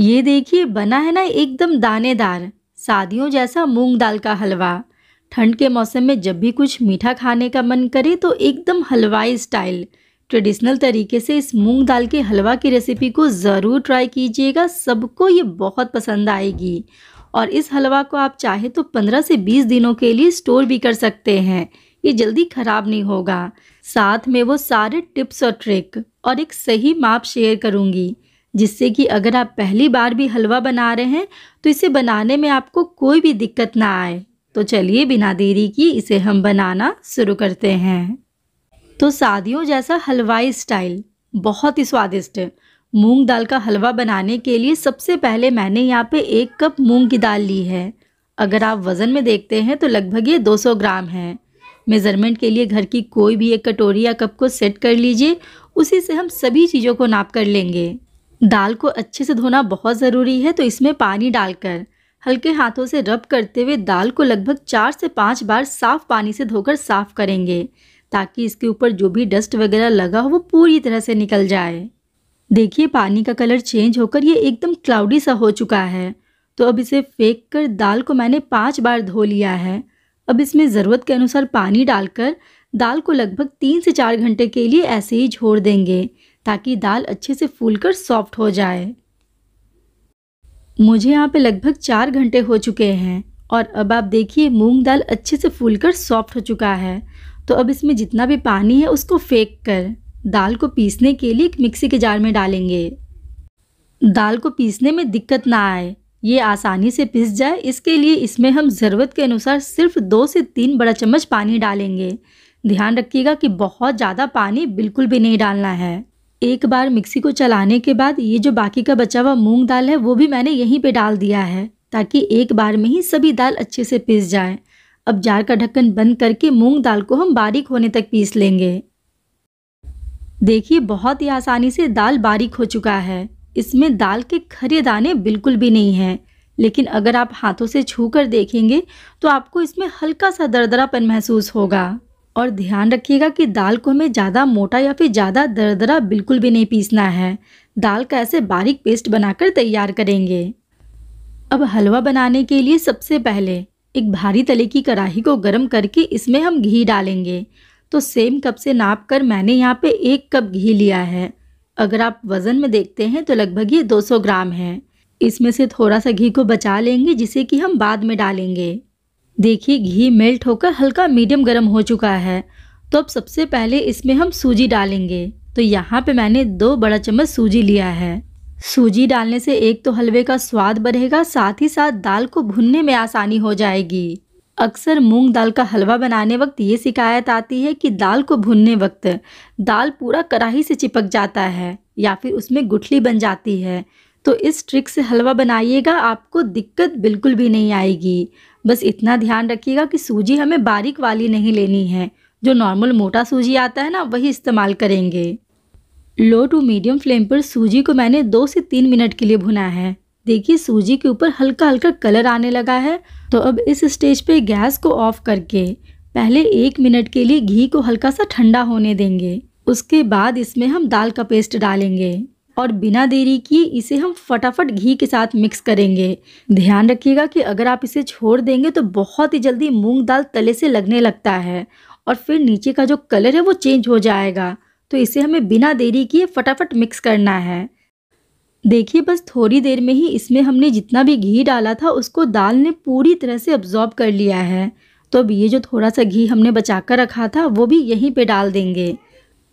ये देखिए बना है ना एकदम दानेदार सादियों जैसा मूंग दाल का हलवा ठंड के मौसम में जब भी कुछ मीठा खाने का मन करे तो एकदम हलवाई स्टाइल ट्रेडिशनल तरीके से इस मूंग दाल के हलवा की रेसिपी को ज़रूर ट्राई कीजिएगा सबको ये बहुत पसंद आएगी और इस हलवा को आप चाहे तो 15 से 20 दिनों के लिए स्टोर भी कर सकते हैं ये जल्दी ख़राब नहीं होगा साथ में वो सारे टिप्स और ट्रिक और एक सही माप शेयर करूँगी जिससे कि अगर आप पहली बार भी हलवा बना रहे हैं तो इसे बनाने में आपको कोई भी दिक्कत ना आए तो चलिए बिना देरी की इसे हम बनाना शुरू करते हैं तो शादियों जैसा हलवाई स्टाइल बहुत ही स्वादिष्ट है मूंग दाल का हलवा बनाने के लिए सबसे पहले मैंने यहाँ पे एक कप मूंग की दाल ली है अगर आप वज़न में देखते हैं तो लगभग ये 200 ग्राम है मेज़रमेंट के लिए घर की कोई भी एक कटोरी या कप को सेट कर लीजिए उसी से हम सभी चीज़ों को नाप कर लेंगे दाल को अच्छे से धोना बहुत ज़रूरी है तो इसमें पानी डालकर हल्के हाथों से रब करते हुए दाल को लगभग चार से पाँच बार साफ पानी से धोकर साफ करेंगे ताकि इसके ऊपर जो भी डस्ट वगैरह लगा हो वो पूरी तरह से निकल जाए देखिए पानी का कलर चेंज होकर ये एकदम क्लाउडी सा हो चुका है तो अब इसे फेंक कर दाल को मैंने पाँच बार धो लिया है अब इसमें ज़रूरत के अनुसार पानी डालकर दाल को लगभग तीन से चार घंटे के लिए ऐसे ही छोड़ देंगे ताकि दाल अच्छे से फूलकर सॉफ्ट हो जाए मुझे यहाँ पे लगभग चार घंटे हो चुके हैं और अब आप देखिए मूंग दाल अच्छे से फूलकर सॉफ्ट हो चुका है तो अब इसमें जितना भी पानी है उसको फेंक कर दाल को पीसने के लिए एक मिक्सी के जार में डालेंगे दाल को पीसने में दिक्कत ना आए ये आसानी से पिस जाए इसके लिए इसमें हम ज़रूरत के अनुसार सिर्फ दो से तीन बड़ा चम्मच पानी डालेंगे ध्यान रखिएगा कि बहुत ज़्यादा पानी बिल्कुल भी नहीं डालना है एक बार मिक्सी को चलाने के बाद ये जो बाकी का बचा हुआ मूंग दाल है वो भी मैंने यहीं पे डाल दिया है ताकि एक बार में ही सभी दाल अच्छे से पीस जाए अब जार का ढक्कन बंद करके मूंग दाल को हम बारीक होने तक पीस लेंगे देखिए बहुत ही आसानी से दाल बारीक हो चुका है इसमें दाल के खरे दाने बिल्कुल भी नहीं हैं लेकिन अगर आप हाथों से छू कर देखेंगे तो आपको इसमें हल्का सा दरदरापन महसूस होगा और ध्यान रखिएगा कि दाल को हमें ज़्यादा मोटा या फिर ज़्यादा दरदरा बिल्कुल भी नहीं पीसना है दाल का ऐसे बारीक पेस्ट बनाकर तैयार करेंगे अब हलवा बनाने के लिए सबसे पहले एक भारी तले की कढ़ाई को गर्म करके इसमें हम घी डालेंगे तो सेम कप से नाप कर मैंने यहाँ पे एक कप घी लिया है अगर आप वज़न में देखते हैं तो लगभग ये 200 ग्राम है इसमें से थोड़ा सा घी को बचा लेंगे जिसे कि हम बाद में डालेंगे देखिए घी मेल्ट होकर हल्का मीडियम गर्म हो चुका है तो अब सबसे पहले इसमें हम सूजी डालेंगे तो यहाँ पे मैंने दो बड़ा चम्मच सूजी लिया है सूजी डालने से एक तो हलवे का स्वाद बढ़ेगा साथ ही साथ दाल को भुनने में आसानी हो जाएगी अक्सर मूंग दाल का हलवा बनाने वक्त ये शिकायत आती है कि दाल को भुनने वक्त दाल पूरा कढ़ाही से चिपक जाता है या फिर उसमें गुठली बन जाती है तो इस ट्रिक से हलवा बनाइएगा आपको दिक्कत बिल्कुल भी नहीं आएगी बस इतना ध्यान रखिएगा कि सूजी हमें बारीक वाली नहीं लेनी है जो नॉर्मल मोटा सूजी आता है ना वही इस्तेमाल करेंगे लो टू मीडियम फ्लेम पर सूजी को मैंने दो से तीन मिनट के लिए भुना है देखिए सूजी के ऊपर हल्का हल्का कलर आने लगा है तो अब इस स्टेज पे गैस को ऑफ करके पहले एक मिनट के लिए घी को हल्का सा ठंडा होने देंगे उसके बाद इसमें हम दाल का पेस्ट डालेंगे और बिना देरी किए इसे हम फटाफट घी के साथ मिक्स करेंगे ध्यान रखिएगा कि अगर आप इसे छोड़ देंगे तो बहुत ही जल्दी मूंग दाल तले से लगने लगता है और फिर नीचे का जो कलर है वो चेंज हो जाएगा तो इसे हमें बिना देरी किए फटाफट मिक्स करना है देखिए बस थोड़ी देर में ही इसमें हमने जितना भी घी डाला था उसको दाल ने पूरी तरह से अब्जॉर्ब कर लिया है तो अब ये जो थोड़ा सा घी हमने बचा कर रखा था वो भी यहीं पे डाल देंगे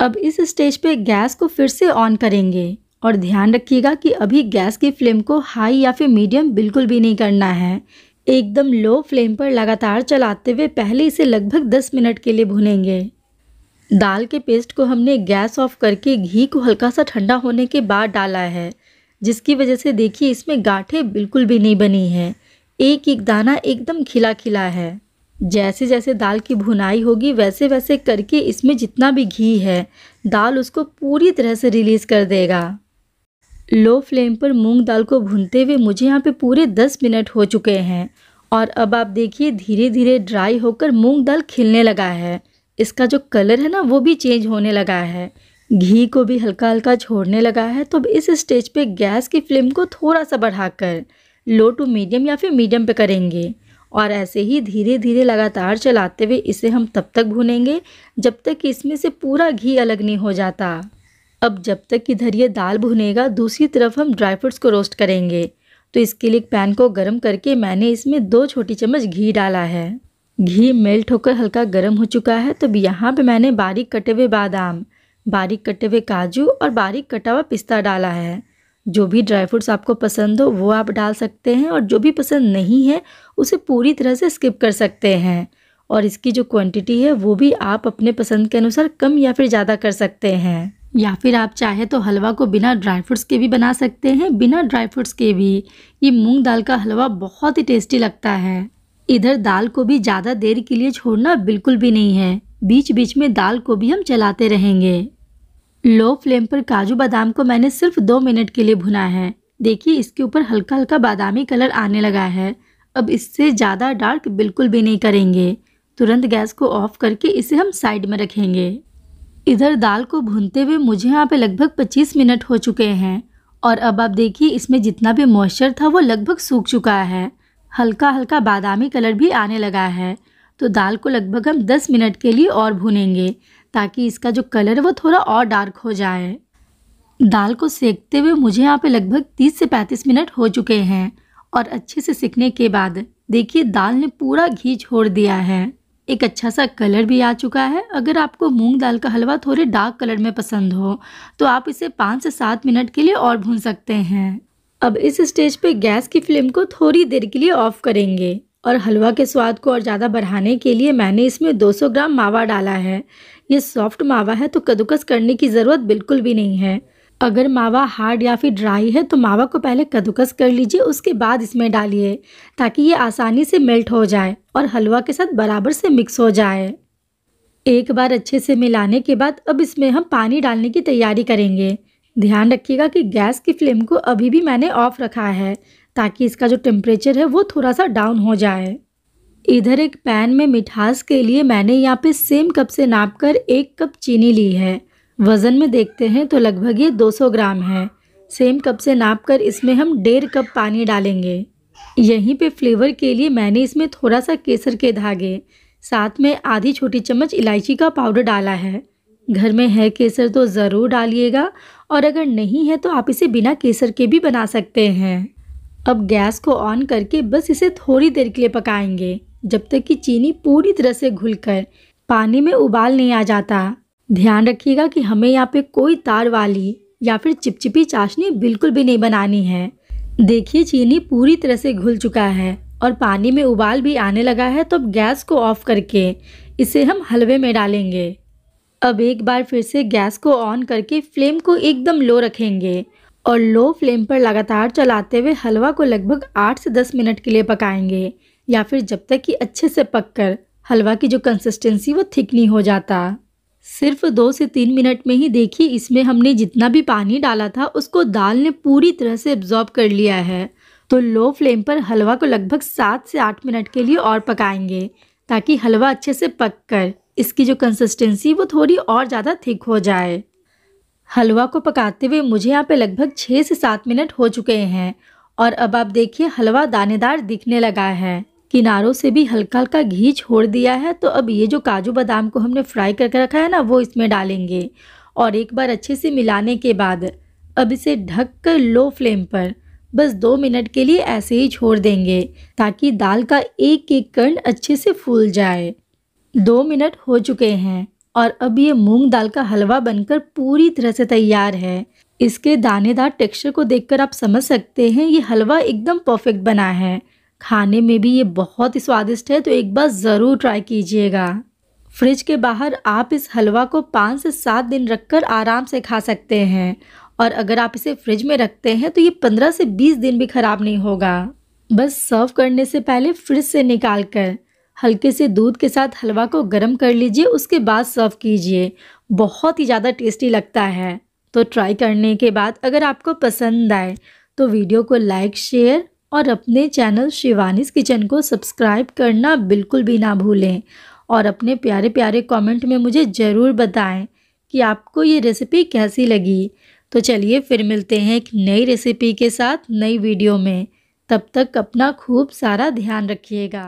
अब इस स्टेज पे गैस को फिर से ऑन करेंगे और ध्यान रखिएगा कि अभी गैस की फ्लेम को हाई या फिर मीडियम बिल्कुल भी नहीं करना है एकदम लो फ्लेम पर लगातार चलाते हुए पहले इसे लगभग 10 मिनट के लिए भुनेंगे दाल के पेस्ट को हमने गैस ऑफ करके घी को हल्का सा ठंडा होने के बाद डाला है जिसकी वजह से देखिए इसमें गाठे बिल्कुल भी नहीं बनी हैं एक एक दाना एकदम खिला खिला है जैसे जैसे दाल की भुनाई होगी वैसे वैसे करके इसमें जितना भी घी है दाल उसको पूरी तरह से रिलीज़ कर देगा लो फ्लेम पर मूंग दाल को भूनते हुए मुझे यहाँ पे पूरे दस मिनट हो चुके हैं और अब आप देखिए धीरे धीरे ड्राई होकर मूंग दाल खिलने लगा है इसका जो कलर है ना वो भी चेंज होने लगा है घी को भी हल्का हल्का छोड़ने लगा है तो अब इस स्टेज पे गैस की फ्लेम को थोड़ा सा बढ़ाकर लो टू मीडियम या फिर मीडियम पे करेंगे और ऐसे ही धीरे धीरे लगातार चलाते हुए इसे हम तब तक भूनेंगे जब तक कि इसमें से पूरा घी अलग नहीं हो जाता अब जब तक इधर ये दाल भुनेगा दूसरी तरफ हम ड्राई फ्रूट्स को रोस्ट करेंगे तो इसके लिए पैन को गर्म करके मैंने इसमें दो छोटी चम्मच घी डाला है घी मेल्ट होकर हल्का गर्म हो चुका है तब यहाँ पे मैंने बारीक कटे हुए बादाम बारीक कटे हुए काजू और बारीक कटा हुआ पिस्ता डाला है जो भी ड्राई फ्रूट्स आपको पसंद हो वो आप डाल सकते हैं और जो भी पसंद नहीं है उसे पूरी तरह से स्किप कर सकते हैं और इसकी जो क्वांटिटी है वो भी आप अपने पसंद के अनुसार कम या फिर ज़्यादा कर सकते हैं या फिर आप चाहे तो हलवा को बिना ड्राई फ्रूट्स के भी बना सकते हैं बिना ड्राई फ्रूट्स के भी ये मूंग दाल का हलवा बहुत ही टेस्टी लगता है इधर दाल को भी ज़्यादा देर के लिए छोड़ना बिल्कुल भी नहीं है बीच बीच में दाल को भी हम चलाते रहेंगे लो फ्लेम पर काजू बादाम को मैंने सिर्फ दो मिनट के लिए भुना है देखिए इसके ऊपर हल्का हल्का बादामी कलर आने लगा है अब इससे ज़्यादा डार्क बिल्कुल भी नहीं करेंगे तुरंत गैस को ऑफ करके इसे हम साइड में रखेंगे इधर दाल को भूनते हुए मुझे यहाँ पे लगभग 25 मिनट हो चुके हैं और अब आप देखिए इसमें जितना भी मॉइस्चर था वो लगभग सूख चुका है हल्का हल्का बादामी कलर भी आने लगा है तो दाल को लगभग हम 10 मिनट के लिए और भूनेंगे ताकि इसका जो कलर है वो थोड़ा और डार्क हो जाए दाल को सेकते हुए मुझे यहाँ पर लगभग तीस से पैंतीस मिनट हो चुके हैं और अच्छे से सीखने के बाद देखिए दाल ने पूरा घी छोड़ दिया है एक अच्छा सा कलर भी आ चुका है अगर आपको मूंग दाल का हलवा थोड़े डार्क कलर में पसंद हो तो आप इसे पाँच से सात मिनट के लिए और भून सकते हैं अब इस स्टेज पे गैस की फ्लेम को थोड़ी देर के लिए ऑफ करेंगे और हलवा के स्वाद को और ज़्यादा बढ़ाने के लिए मैंने इसमें 200 ग्राम मावा डाला है ये सॉफ्ट मावा है तो कद्दूकस करने की ज़रूरत बिल्कुल भी नहीं है अगर मावा हार्ड या फिर ड्राई है तो मावा को पहले कद्दूकस कर लीजिए उसके बाद इसमें डालिए ताकि ये आसानी से मेल्ट हो जाए और हलवा के साथ बराबर से मिक्स हो जाए एक बार अच्छे से मिलाने के बाद अब इसमें हम पानी डालने की तैयारी करेंगे ध्यान रखिएगा कि गैस की फ्लेम को अभी भी मैंने ऑफ़ रखा है ताकि इसका जो टेम्परेचर है वो थोड़ा सा डाउन हो जाए इधर एक पैन में मिठास के लिए मैंने यहाँ पे सेम कप से नाप कर एक कप चीनी ली है वज़न में देखते हैं तो लगभग ये 200 ग्राम है सेम कप से नाप कर इसमें हम डेढ़ कप पानी डालेंगे यहीं पे फ्लेवर के लिए मैंने इसमें थोड़ा सा केसर के धागे साथ में आधी छोटी चम्मच इलायची का पाउडर डाला है घर में है केसर तो ज़रूर डालिएगा और अगर नहीं है तो आप इसे बिना केसर के भी बना सकते हैं अब गैस को ऑन करके बस इसे थोड़ी देर के लिए पकाएंगे जब तक कि चीनी पूरी तरह से घुलकर पानी में उबाल नहीं आ जाता ध्यान रखिएगा कि हमें यहाँ पे कोई तार वाली या फिर चिपचिपी चाशनी बिल्कुल भी नहीं बनानी है देखिए चीनी पूरी तरह से घुल चुका है और पानी में उबाल भी आने लगा है तो अब गैस को ऑफ करके इसे हम हलवे में डालेंगे अब एक बार फिर से गैस को ऑन करके फ्लेम को एकदम लो रखेंगे और लो फ्लेम पर लगातार चलाते हुए हलवा को लगभग आठ से दस मिनट के लिए पकाएंगे या फिर जब तक कि अच्छे से पककर हलवा की जो कंसिस्टेंसी वो थिक नहीं हो जाता सिर्फ दो से तीन मिनट में ही देखिए इसमें हमने जितना भी पानी डाला था उसको दाल ने पूरी तरह से एब्जॉर्ब कर लिया है तो लो फ्लेम पर हलवा को लगभग सात से आठ मिनट के लिए और पकाएंगे ताकि हलवा अच्छे से पक कर इसकी जो कंसिस्टेंसी वो थोड़ी और ज़्यादा थिक हो जाए हलवा को पकाते हुए मुझे यहाँ पे लगभग छः से सात मिनट हो चुके हैं और अब आप देखिए हलवा दानेदार दिखने लगा है किनारों से भी हल्का हल्का घी छोड़ दिया है तो अब ये जो काजू बादाम को हमने फ्राई करके रखा है ना वो इसमें डालेंगे और एक बार अच्छे से मिलाने के बाद अब इसे ढक कर लो फ्लेम पर बस दो मिनट के लिए ऐसे ही छोड़ देंगे ताकि दाल का एक एक कण अच्छे से फूल जाए दो मिनट हो चुके हैं और अब ये मूंग दाल का हलवा बनकर पूरी तरह से तैयार है इसके दानेदार टेक्सचर को देखकर आप समझ सकते हैं ये हलवा एकदम परफेक्ट बना है खाने में भी ये बहुत ही स्वादिष्ट है तो एक बार ज़रूर ट्राई कीजिएगा फ्रिज के बाहर आप इस हलवा को पाँच से सात दिन रखकर आराम से खा सकते हैं और अगर आप इसे फ्रिज में रखते हैं तो ये पंद्रह से बीस दिन भी ख़राब नहीं होगा बस सर्व करने से पहले फ्रिज से निकाल कर हल्के से दूध के साथ हलवा को गर्म कर लीजिए उसके बाद सर्व कीजिए बहुत ही ज़्यादा टेस्टी लगता है तो ट्राई करने के बाद अगर आपको पसंद आए तो वीडियो को लाइक शेयर और अपने चैनल शिवानीस किचन को सब्सक्राइब करना बिल्कुल भी ना भूलें और अपने प्यारे प्यारे कमेंट में मुझे ज़रूर बताएं कि आपको ये रेसिपी कैसी लगी तो चलिए फिर मिलते हैं एक नई रेसिपी के साथ नई वीडियो में तब तक अपना खूब सारा ध्यान रखिएगा